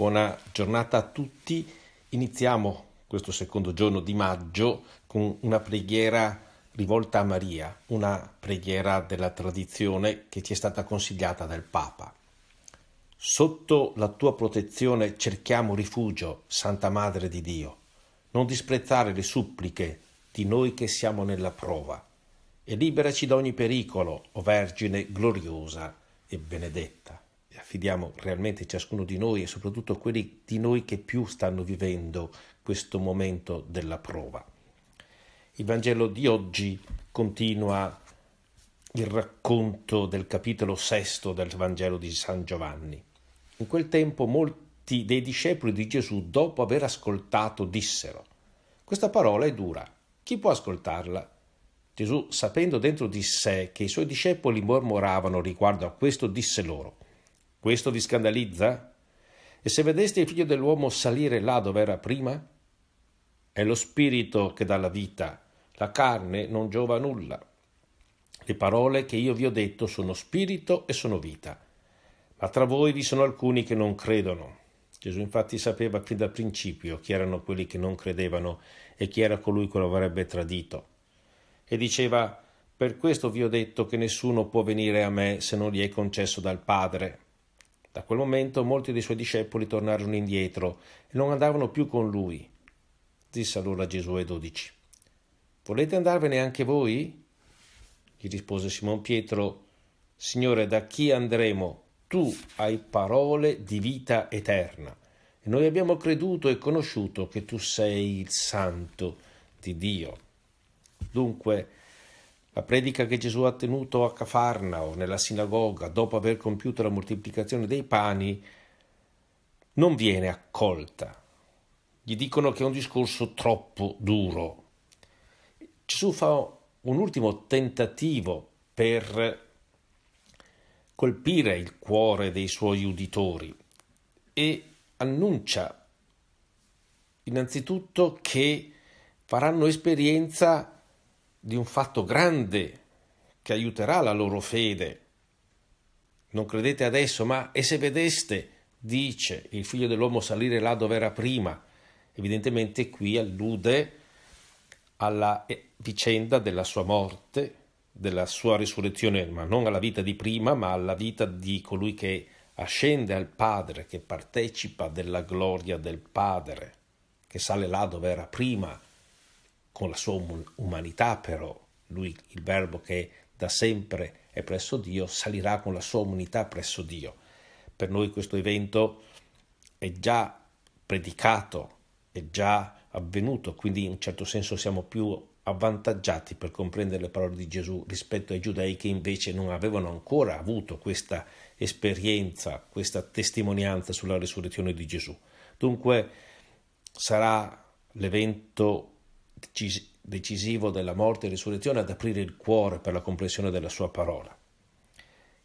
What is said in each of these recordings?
Buona giornata a tutti. Iniziamo questo secondo giorno di maggio con una preghiera rivolta a Maria, una preghiera della tradizione che ci è stata consigliata dal Papa. Sotto la tua protezione cerchiamo rifugio, Santa Madre di Dio. Non disprezzare le suppliche di noi che siamo nella prova e liberaci da ogni pericolo, o Vergine gloriosa e benedetta affidiamo realmente ciascuno di noi e soprattutto quelli di noi che più stanno vivendo questo momento della prova. Il Vangelo di oggi continua il racconto del capitolo sesto del Vangelo di San Giovanni. In quel tempo molti dei discepoli di Gesù, dopo aver ascoltato, dissero, questa parola è dura, chi può ascoltarla? Gesù, sapendo dentro di sé che i suoi discepoli mormoravano riguardo a questo, disse loro, questo vi scandalizza? E se vedeste il figlio dell'uomo salire là dove era prima? È lo spirito che dà la vita, la carne non giova a nulla. Le parole che io vi ho detto sono spirito e sono vita, ma tra voi vi sono alcuni che non credono. Gesù infatti sapeva fin dal principio chi erano quelli che non credevano e chi era colui che lo avrebbe tradito. E diceva, per questo vi ho detto che nessuno può venire a me se non gli è concesso dal Padre. Da quel momento molti dei suoi discepoli tornarono indietro e non andavano più con lui. Disse allora Gesù ai dodici, Volete andarvene anche voi? Gli rispose Simon Pietro, Signore, da chi andremo? Tu hai parole di vita eterna. E noi abbiamo creduto e conosciuto che tu sei il santo di Dio. Dunque, la predica che Gesù ha tenuto a Cafarnao, nella sinagoga, dopo aver compiuto la moltiplicazione dei pani, non viene accolta. Gli dicono che è un discorso troppo duro. Gesù fa un ultimo tentativo per colpire il cuore dei suoi uditori e annuncia innanzitutto che faranno esperienza di un fatto grande che aiuterà la loro fede. Non credete adesso, ma e se vedeste, dice il figlio dell'uomo salire là dove era prima, evidentemente qui allude alla vicenda della sua morte, della sua risurrezione, ma non alla vita di prima, ma alla vita di colui che ascende al Padre, che partecipa della gloria del Padre, che sale là dove era prima con la sua um- umanità però, lui il verbo che da sempre è presso Dio, salirà con la sua umanità presso Dio. Per noi questo evento è già predicato, è già avvenuto, quindi in un certo senso siamo più avvantaggiati per comprendere le parole di Gesù rispetto ai giudei che invece non avevano ancora avuto questa esperienza, questa testimonianza sulla risurrezione di Gesù. Dunque sarà l'evento decisivo della morte e risurrezione ad aprire il cuore per la comprensione della sua parola.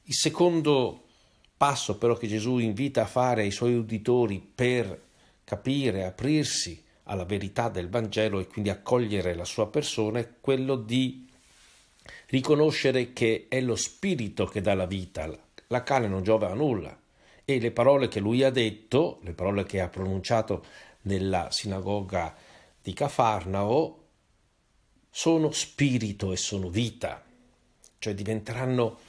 Il secondo passo però che Gesù invita a fare ai suoi uditori per capire, aprirsi alla verità del Vangelo e quindi accogliere la sua persona è quello di riconoscere che è lo Spirito che dà la vita, la carne non giova a nulla e le parole che lui ha detto, le parole che ha pronunciato nella sinagoga di Cafarnao sono spirito e sono vita, cioè diventeranno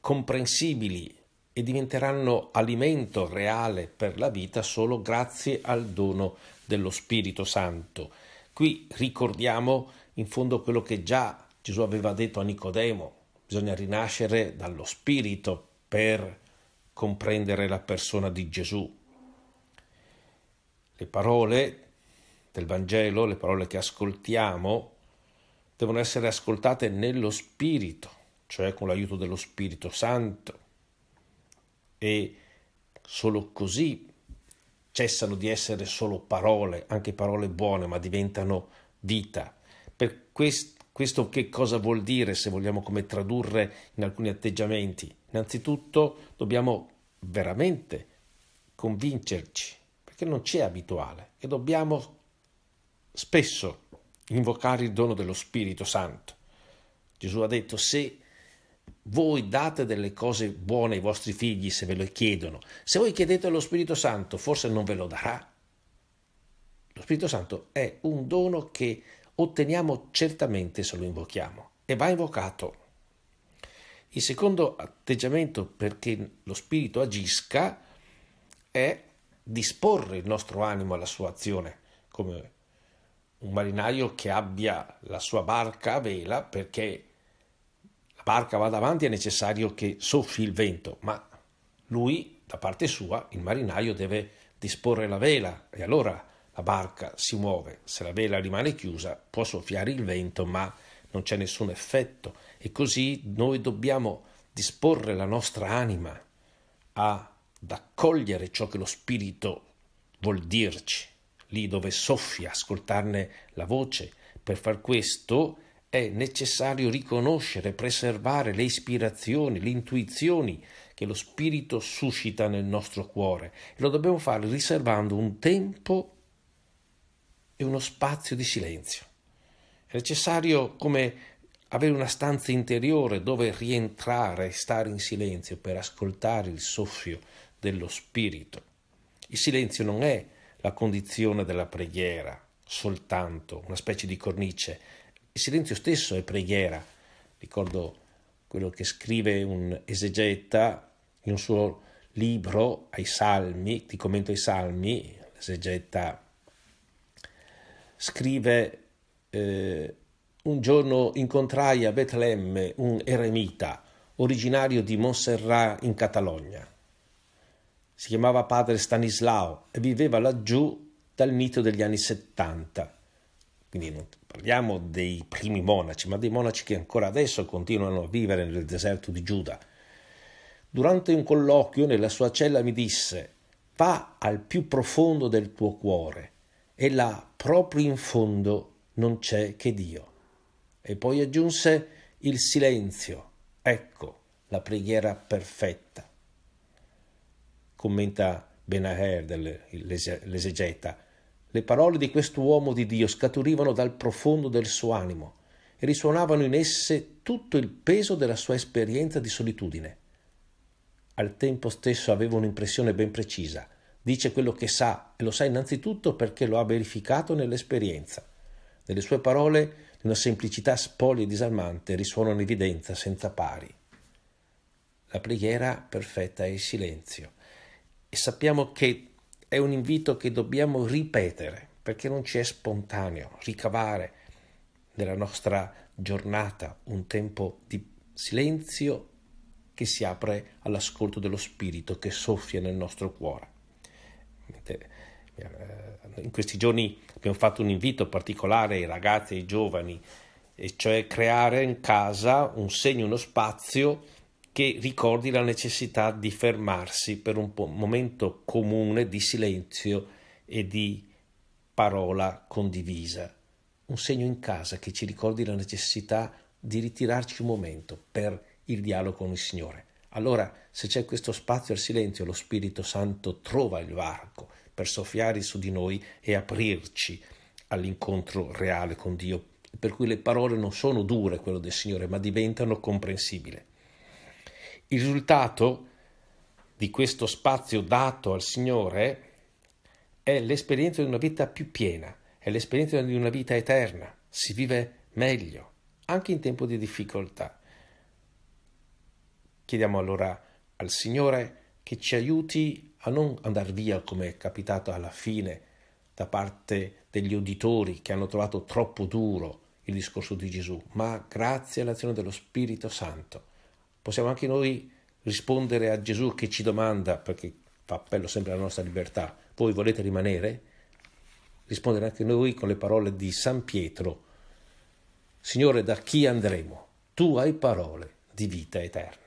comprensibili e diventeranno alimento reale per la vita solo grazie al dono dello Spirito Santo. Qui ricordiamo in fondo quello che già Gesù aveva detto a Nicodemo, bisogna rinascere dallo Spirito per comprendere la persona di Gesù. Le parole del Vangelo, le parole che ascoltiamo, devono essere ascoltate nello Spirito, cioè con l'aiuto dello Spirito Santo. E solo così cessano di essere solo parole, anche parole buone, ma diventano vita. Per quest- questo che cosa vuol dire se vogliamo come tradurre in alcuni atteggiamenti? Innanzitutto dobbiamo veramente convincerci, perché non c'è abituale, e dobbiamo spesso invocare il dono dello Spirito Santo. Gesù ha detto se voi date delle cose buone ai vostri figli se ve lo chiedono, se voi chiedete allo Spirito Santo forse non ve lo darà. Lo Spirito Santo è un dono che otteniamo certamente se lo invochiamo e va invocato. Il secondo atteggiamento perché lo Spirito agisca è disporre il nostro animo alla sua azione, come un marinaio che abbia la sua barca a vela perché la barca va davanti è necessario che soffi il vento, ma lui, da parte sua, il marinaio deve disporre la vela e allora la barca si muove. Se la vela rimane chiusa può soffiare il vento, ma non c'è nessun effetto e così noi dobbiamo disporre la nostra anima ad accogliere ciò che lo spirito vuol dirci lì dove soffia, ascoltarne la voce. Per far questo è necessario riconoscere, preservare le ispirazioni, le intuizioni che lo Spirito suscita nel nostro cuore e lo dobbiamo fare riservando un tempo e uno spazio di silenzio. È necessario come avere una stanza interiore dove rientrare e stare in silenzio per ascoltare il soffio dello Spirito. Il silenzio non è la condizione della preghiera, soltanto, una specie di cornice. Il silenzio stesso è preghiera. Ricordo quello che scrive un esegeta in un suo libro ai Salmi, ti commento i Salmi, l'esegeta scrive eh, un giorno incontrai a Betlemme un eremita originario di Montserrat in Catalogna si chiamava padre Stanislao e viveva laggiù dal mito degli anni 70. Quindi non parliamo dei primi monaci, ma dei monaci che ancora adesso continuano a vivere nel deserto di Giuda. Durante un colloquio nella sua cella mi disse va al più profondo del tuo cuore e là proprio in fondo non c'è che Dio. E poi aggiunse il silenzio, ecco la preghiera perfetta commenta Benaher, l'esegeta, le parole di questo uomo di Dio scaturivano dal profondo del suo animo e risuonavano in esse tutto il peso della sua esperienza di solitudine. Al tempo stesso aveva un'impressione ben precisa, dice quello che sa e lo sa innanzitutto perché lo ha verificato nell'esperienza. Nelle sue parole, di una semplicità spoglia e disarmante, risuonano in evidenza senza pari. La preghiera perfetta è il silenzio e sappiamo che è un invito che dobbiamo ripetere perché non ci è spontaneo ricavare nella nostra giornata un tempo di silenzio che si apre all'ascolto dello Spirito che soffia nel nostro cuore. Eh, in questi giorni abbiamo fatto un invito particolare ai ragazzi e ai giovani, e cioè creare in casa un segno, uno spazio che ricordi la necessità di fermarsi per un momento comune di silenzio e di parola condivisa. Un segno in casa che ci ricordi la necessità di ritirarci un momento per il dialogo con il Signore. Allora, se c'è questo spazio al silenzio, lo Spirito Santo trova il varco per soffiare su di noi e aprirci all'incontro reale con Dio, per cui le parole non sono dure, quello del Signore, ma diventano comprensibili. Il risultato di questo spazio dato al Signore è l'esperienza di una vita più piena, è l'esperienza di una vita eterna, si vive meglio, anche in tempo di difficoltà. Chiediamo allora al Signore che ci aiuti a non andare via come è capitato alla fine da parte degli uditori che hanno trovato troppo duro il discorso di Gesù, ma grazie all'azione dello Spirito Santo possiamo anche noi rispondere a Gesù che ci domanda, perché fa appello sempre alla nostra libertà, voi volete rimanere? Rispondere anche noi con le parole di San Pietro, Signore da chi andremo? Tu hai parole di vita eterna.